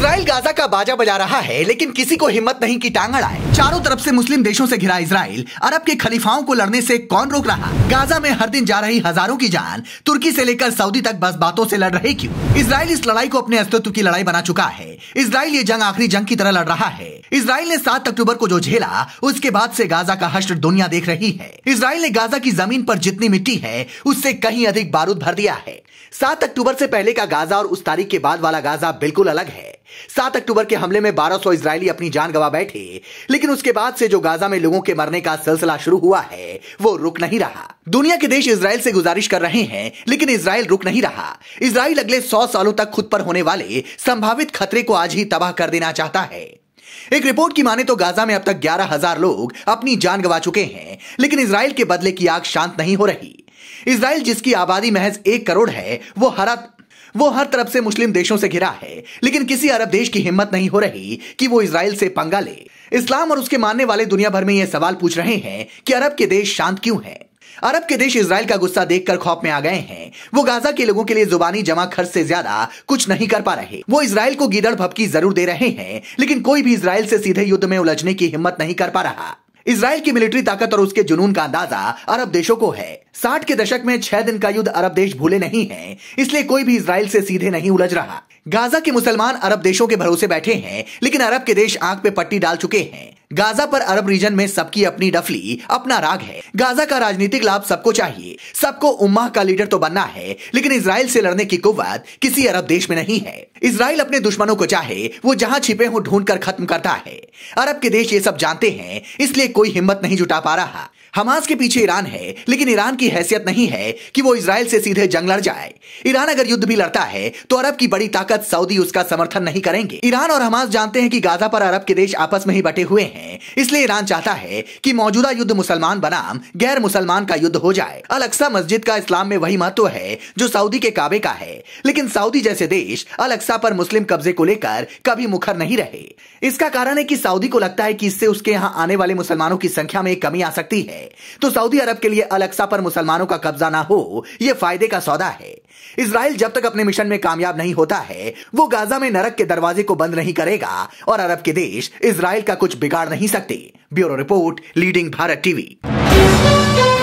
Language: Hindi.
इसराइल गाजा का बाजा बजा रहा है लेकिन किसी को हिम्मत नहीं की टांग आए चारों तरफ से मुस्लिम देशों से घिरा इसराइल अरब के खलीफाओं को लड़ने से कौन रोक रहा गाजा में हर दिन जा रही हजारों की जान तुर्की से लेकर सऊदी तक बस बातों से लड़ रहे क्यों इसराइल इस लड़ाई को अपने अस्तित्व की लड़ाई बना चुका है इसराइल ये जंग आखिरी जंग की तरह लड़ रहा है इसराइल ने सात अक्टूबर को जो झेला उसके बाद से गाजा का हश्र दुनिया देख रही है इसराइल ने गाजा की जमीन पर जितनी मिट्टी है उससे कहीं अधिक बारूद भर दिया है सात अक्टूबर से पहले का गाजा और उस तारीख के बाद वाला गाजा बिल्कुल अलग है सात अक्टूबर के हमले में 1200 सौ इसराइली अपनी जान गवा बैठे लेकिन उसके बाद से जो गाजा में लोगों के मरने का सिलसिला शुरू हुआ है वो रुक नहीं रहा दुनिया के देश इसराइल से गुजारिश कर रहे हैं लेकिन इसराइल रुक नहीं रहा इसराइल अगले सौ सालों तक खुद पर होने वाले संभावित खतरे को आज ही तबाह कर देना चाहता है एक रिपोर्ट की माने तो गाजा में अब तक ग्यारह हजार लोग अपनी जान गवा चुके हैं लेकिन इसराइल के बदले की आग शांत नहीं हो रही इसराइल जिसकी आबादी महज एक करोड़ है वो हर वो हर तरफ से मुस्लिम देशों से घिरा है लेकिन किसी अरब देश की हिम्मत नहीं हो रही कि वो इसराइल से पंगा ले इस्लाम और उसके मानने वाले दुनिया भर में यह सवाल पूछ रहे हैं कि अरब के देश शांत क्यों है अरब के देश इसराइल का गुस्सा देखकर खौफ में आ गए हैं वो गाजा के लोगों के लिए जुबानी जमा खर्च से ज्यादा कुछ नहीं कर पा रहे वो इसराइल को गीदड़ भपकी जरूर दे रहे हैं लेकिन कोई भी इसराइल से सीधे युद्ध में उलझने की हिम्मत नहीं कर पा रहा इसराइल की मिलिट्री ताकत और उसके जुनून का अंदाजा अरब देशों को है साठ के दशक में छह दिन का युद्ध अरब देश भूले नहीं है इसलिए कोई भी इसराइल से सीधे नहीं उलझ रहा गाजा के मुसलमान अरब देशों के भरोसे बैठे हैं लेकिन अरब के देश आंख पे पट्टी डाल चुके हैं गाजा पर अरब रीजन में सबकी अपनी डफली अपना राग है गाजा का राजनीतिक लाभ सबको चाहिए सबको उम्मा का लीडर तो बनना है लेकिन इसराइल से लड़ने की कुत किसी अरब देश में नहीं है इसराइल अपने दुश्मनों को चाहे वो जहाँ छिपे हो ढूंढ कर खत्म करता है अरब के देश ये सब जानते हैं इसलिए कोई हिम्मत नहीं जुटा पा रहा हमास के पीछे ईरान है लेकिन ईरान की हैसियत नहीं है कि वो इसराइल से सीधे जंग लड़ जाए ईरान अगर युद्ध भी लड़ता है तो अरब की बड़ी ताकत सऊदी उसका समर्थन नहीं करेंगे ईरान और हमास जानते हैं कि गाजा पर अरब के देश आपस में ही बटे हुए हैं इसलिए ईरान चाहता है कि मौजूदा युद्ध मुसलमान बनाम गैर मुसलमान का युद्ध हो जाए अल अक्सा मस्जिद का इस्लाम में वही महत्व है जो सऊदी के काबे का है लेकिन सऊदी जैसे देश अल अक्सा पर मुस्लिम कब्जे को लेकर कभी मुखर नहीं रहे इसका कारण है की सऊदी को लगता है की इससे उसके यहाँ आने वाले मुसलमानों की संख्या में कमी आ सकती है तो सऊदी अरब के लिए अलक्सा पर मुसलमानों का कब्जा ना हो यह फायदे का सौदा है इसराइल जब तक अपने मिशन में कामयाब नहीं होता है वो गाजा में नरक के दरवाजे को बंद नहीं करेगा और अरब के देश इसराइल का कुछ बिगाड़ नहीं सकते bureau report leading Bharat TV